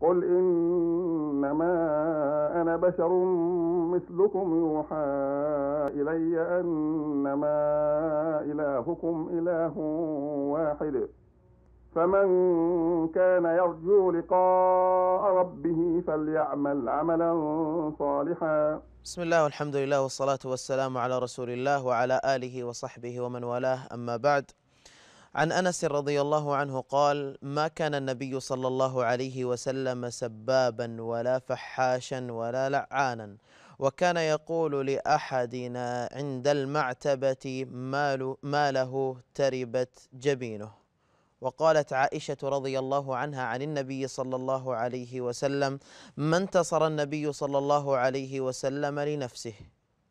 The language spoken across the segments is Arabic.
قل إنما أنا بشر مثلكم يوحى إلي أنما إلهكم إله واحد فمن كان يرجو لقاء ربه فليعمل عملا صالحا بسم الله والحمد لله والصلاة والسلام على رسول الله وعلى آله وصحبه ومن والاه أما بعد عن انس رضي الله عنه قال ما كان النبي صلى الله عليه وسلم سبابا ولا فحاشا ولا لعانا وكان يقول لاحدنا عند المعتبه ما ماله تربت جبينه وقالت عائشة رضي الله عنها عن النبي صلى الله عليه وسلم ما انتصر النبي صلى الله عليه وسلم لنفسه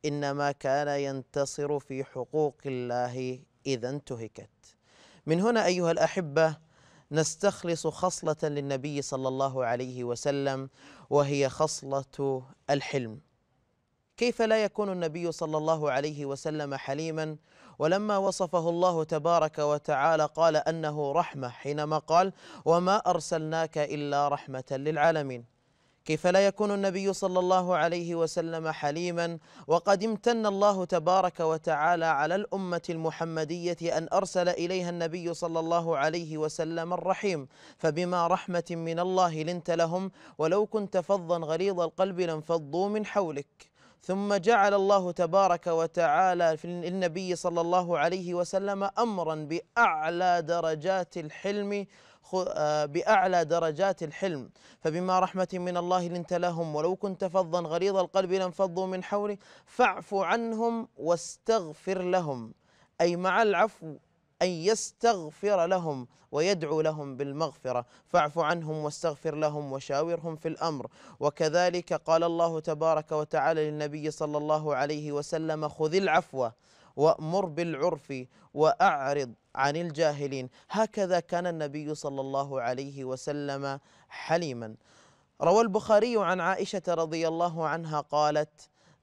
إنما كان ينتصر في حقوق الله إذا انتهكت من هنا أيها الأحبة نستخلص خصلة للنبي صلى الله عليه وسلم وهي خصلة الحلم كيف لا يكون النبي صلى الله عليه وسلم حليما ولما وصفه الله تبارك وتعالى قال أنه رحمة حينما قال وما أرسلناك إلا رحمة للعالمين كيف لا يكون النبي صلى الله عليه وسلم حليما وقد امتن الله تبارك وتعالى على الأمة المحمدية أن أرسل إليها النبي صلى الله عليه وسلم الرحيم فبما رحمة من الله لنت لهم ولو كنت فظا غليظ القلب لانفضوا من حولك ثم جعل الله تبارك وتعالى في النبي صلى الله عليه وسلم امرا باعلى درجات الحلم آه، باعلى درجات الحلم فبما رحمه من الله لنت لهم ولو كنت فظا غليظ القلب لانفضوا من حولك فاعف عنهم واستغفر لهم اي مع العفو أن يستغفر لهم ويدعو لهم بالمغفرة فاعف عنهم واستغفر لهم وشاورهم في الأمر وكذلك قال الله تبارك وتعالى للنبي صلى الله عليه وسلم خذ العفو وأمر بالعرف وأعرض عن الجاهلين هكذا كان النبي صلى الله عليه وسلم حليما روى البخاري عن عائشة رضي الله عنها قالت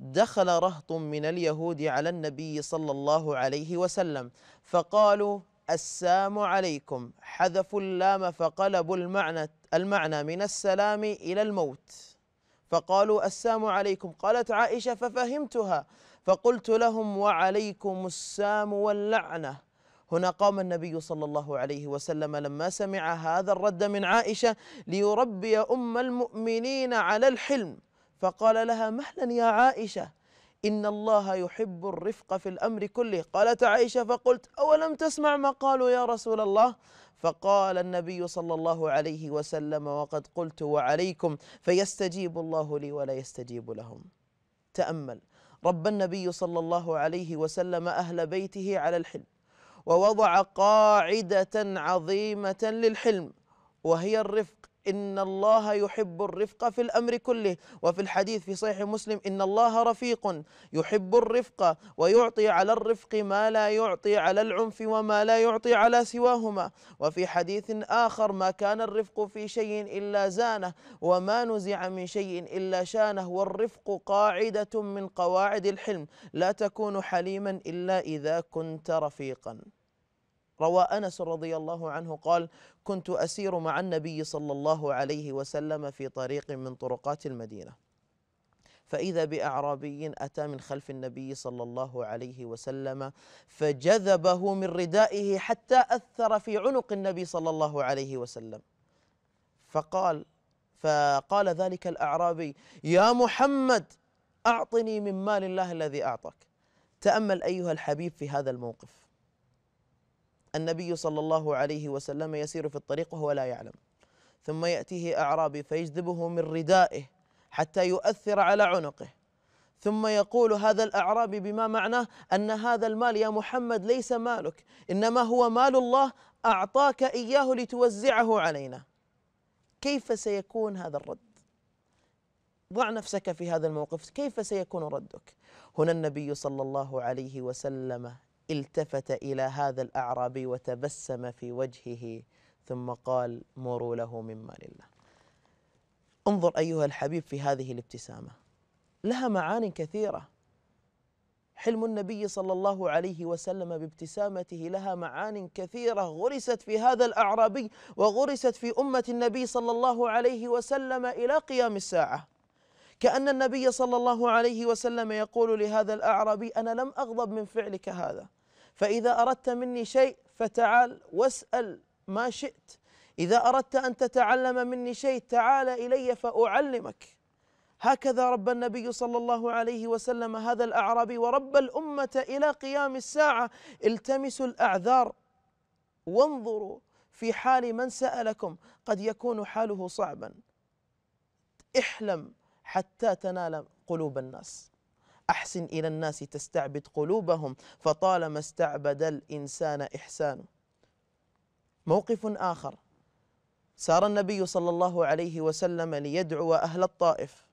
دخل رهط من اليهود على النبي صلى الله عليه وسلم فقالوا السام عليكم حذفوا اللام فقلبوا المعنى المعنى من السلام إلى الموت فقالوا السام عليكم قالت عائشة ففهمتها فقلت لهم وعليكم السام واللعنة هنا قام النبي صلى الله عليه وسلم لما سمع هذا الرد من عائشة ليربي أم المؤمنين على الحلم فقال لها مهلا يا عائشة إن الله يحب الرفق في الأمر كله قالت عائشة فقلت أولم تسمع ما قالوا يا رسول الله فقال النبي صلى الله عليه وسلم وقد قلت وعليكم فيستجيب الله لي ولا يستجيب لهم تأمل رب النبي صلى الله عليه وسلم أهل بيته على الحلم ووضع قاعدة عظيمة للحلم وهي الرفق إن الله يحب الرفق في الأمر كله وفي الحديث في صحيح مسلم إن الله رفيق يحب الرفق ويعطي على الرفق ما لا يعطي على العنف وما لا يعطي على سواهما وفي حديث آخر ما كان الرفق في شيء إلا زانه وما نزع من شيء إلا شانه والرفق قاعدة من قواعد الحلم لا تكون حليما إلا إذا كنت رفيقا روى أنس رضي الله عنه قال كنت أسير مع النبي صلى الله عليه وسلم في طريق من طرقات المدينة فإذا بأعرابي أتى من خلف النبي صلى الله عليه وسلم فجذبه من ردائه حتى أثر في عنق النبي صلى الله عليه وسلم فقال فقال ذلك الأعرابي يا محمد أعطني من مال الله الذي اعطاك. تأمل أيها الحبيب في هذا الموقف النبي صلى الله عليه وسلم يسير في الطريق وهو لا يعلم ثم يأتيه أعرابي فيجذبه من ردائه حتى يؤثر على عنقه ثم يقول هذا الأعرابي بما معناه أن هذا المال يا محمد ليس مالك إنما هو مال الله أعطاك إياه لتوزعه علينا كيف سيكون هذا الرد ضع نفسك في هذا الموقف كيف سيكون ردك هنا النبي صلى الله عليه وسلم التفت الى هذا الاعرابي وتبسم في وجهه ثم قال مروا له مما لله. انظر ايها الحبيب في هذه الابتسامه لها معان كثيره. حلم النبي صلى الله عليه وسلم بابتسامته لها معان كثيره غرست في هذا الاعرابي وغرست في امه النبي صلى الله عليه وسلم الى قيام الساعه. كأن النبي صلى الله عليه وسلم يقول لهذا الأعرابي أنا لم أغضب من فعلك هذا فإذا أردت مني شيء فتعال واسأل ما شئت إذا أردت أن تتعلم مني شيء تعال إلي فأعلمك هكذا رب النبي صلى الله عليه وسلم هذا الأعرابي ورب الأمة إلى قيام الساعة التمسوا الأعذار وانظروا في حال من سألكم قد يكون حاله صعبا احلم حتى تنال قلوب الناس أحسن إلى الناس تستعبد قلوبهم فطالما استعبد الإنسان إحسانه موقف آخر سار النبي صلى الله عليه وسلم ليدعو أهل الطائف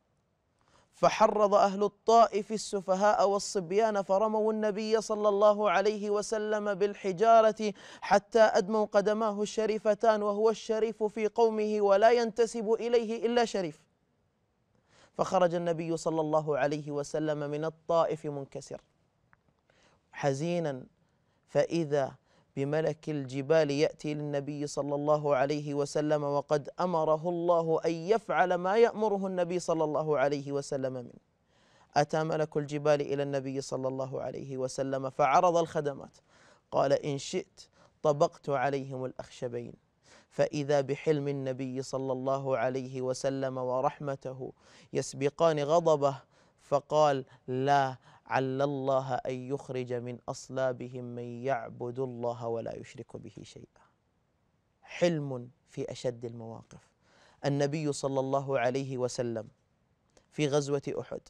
فحرض أهل الطائف السفهاء والصبيان فرموا النبي صلى الله عليه وسلم بالحجارة حتى أدموا قدماه الشريفتان وهو الشريف في قومه ولا ينتسب إليه إلا شريف فخرج النبي صلى الله عليه وسلم من الطائف منكسر حزينا فإذا بملك الجبال يأتي للنبي صلى الله عليه وسلم وقد أمره الله أن يفعل ما يأمره النبي صلى الله عليه وسلم منه أتى ملك الجبال إلى النبي صلى الله عليه وسلم فعرض الخدمات قال إن شئت طبقت عليهم الأخشبين فإذا بحلم النبي صلى الله عليه وسلم ورحمته يسبقان غضبه فقال لا عل الله أن يخرج من أصلابهم من يعبد الله ولا يشرك به شيئا حلم في أشد المواقف النبي صلى الله عليه وسلم في غزوة أحد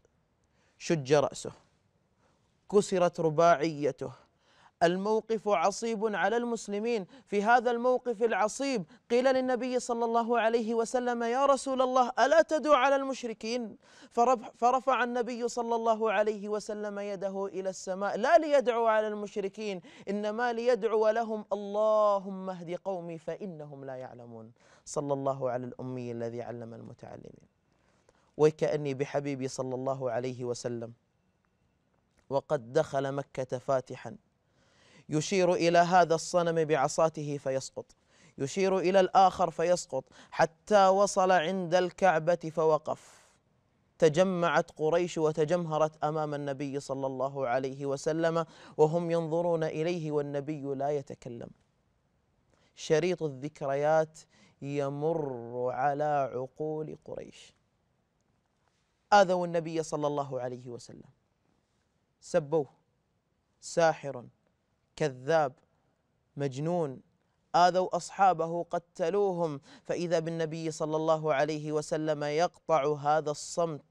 شج رأسه كسرت رباعيته الموقف عصيب على المسلمين في هذا الموقف العصيب قيل للنبي صلى الله عليه وسلم يا رسول الله ألا تدعو على المشركين فرفع النبي صلى الله عليه وسلم يده إلى السماء لا ليدعو على المشركين إنما ليدعو لهم اللهم اهد قومي فإنهم لا يعلمون صلى الله على الأمي الذي علم المتعلمين وكأني بحبيبي صلى الله عليه وسلم وقد دخل مكة فاتحا يشير إلى هذا الصنم بعصاته فيسقط يشير إلى الآخر فيسقط حتى وصل عند الكعبة فوقف تجمعت قريش وتجمهرت أمام النبي صلى الله عليه وسلم وهم ينظرون إليه والنبي لا يتكلم شريط الذكريات يمر على عقول قريش آذوا النبي صلى الله عليه وسلم سبوه ساحر كذاب مجنون آذوا أصحابه قتلوهم فإذا بالنبي صلى الله عليه وسلم يقطع هذا الصمت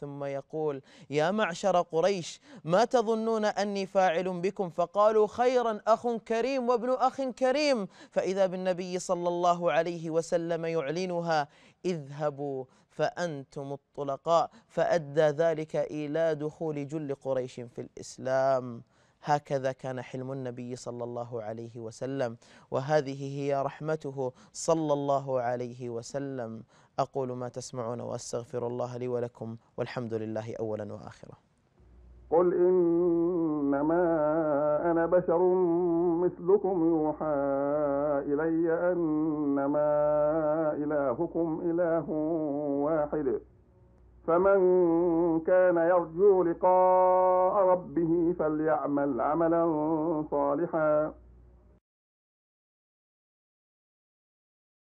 ثم يقول يا معشر قريش ما تظنون أني فاعل بكم فقالوا خيرا أخ كريم وابن أخ كريم فإذا بالنبي صلى الله عليه وسلم يعلنها اذهبوا فأنتم الطلقاء فأدى ذلك إلى دخول جل قريش في الإسلام هكذا كان حلم النبي صلى الله عليه وسلم وهذه هي رحمته صلى الله عليه وسلم أقول ما تسمعون وأستغفر الله لي ولكم والحمد لله أولا وآخرا قل إنما أنا بشر مثلكم يوحى إلي أنما إلهكم إله واحد فمن كان يرجو لقاء ربه فليعمل عملا صالحا